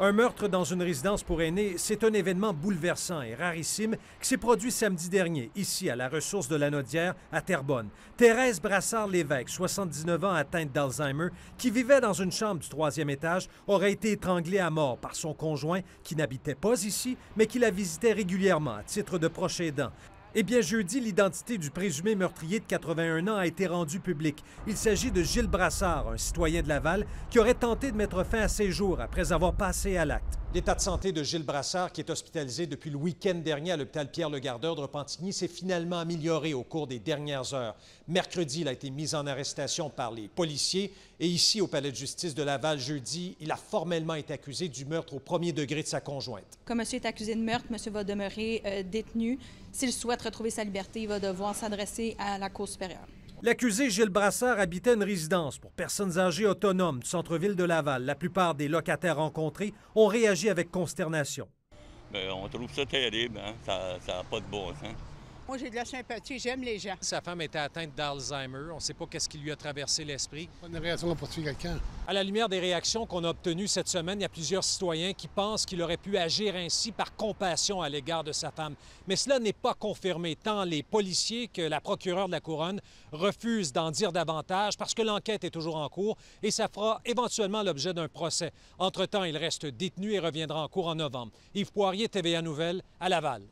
Un meurtre dans une résidence pour aînés, c'est un événement bouleversant et rarissime qui s'est produit samedi dernier, ici à la ressource de la Nodière, à Terrebonne. Thérèse Brassard-Lévesque, 79 ans atteinte d'Alzheimer, qui vivait dans une chambre du troisième étage, aurait été étranglée à mort par son conjoint qui n'habitait pas ici, mais qui la visitait régulièrement à titre de proche aidant. Eh bien, jeudi, l'identité du présumé meurtrier de 81 ans a été rendue publique. Il s'agit de Gilles Brassard, un citoyen de Laval, qui aurait tenté de mettre fin à ses jours après avoir passé à l'acte. L'état de santé de Gilles Brassard, qui est hospitalisé depuis le week-end dernier à l'hôpital Pierre-le-Gardeur de Repentigny, s'est finalement amélioré au cours des dernières heures. Mercredi, il a été mis en arrestation par les policiers et ici, au palais de justice de Laval, jeudi, il a formellement été accusé du meurtre au premier degré de sa conjointe. Comme monsieur est accusé de meurtre, monsieur va demeurer euh, détenu. S'il souhaite retrouver sa liberté, il va devoir s'adresser à la Cour supérieure. L'accusé Gilles Brassard habitait une résidence pour personnes âgées autonomes du centre-ville de Laval. La plupart des locataires rencontrés ont réagi avec consternation. Ben, on trouve ça terrible, hein? ça n'a pas de bon moi, j'ai de la sympathie, j'aime les gens. Sa femme était atteinte d'Alzheimer. On ne sait pas qu'est-ce qui lui a traversé l'esprit. Une réaction pour quelqu'un. À la lumière des réactions qu'on a obtenues cette semaine, il y a plusieurs citoyens qui pensent qu'il aurait pu agir ainsi par compassion à l'égard de sa femme. Mais cela n'est pas confirmé, tant les policiers que la procureure de la Couronne refusent d'en dire davantage parce que l'enquête est toujours en cours et ça fera éventuellement l'objet d'un procès. Entre-temps, il reste détenu et reviendra en cours en novembre. Yves Poirier, TVA Nouvelle, à Laval.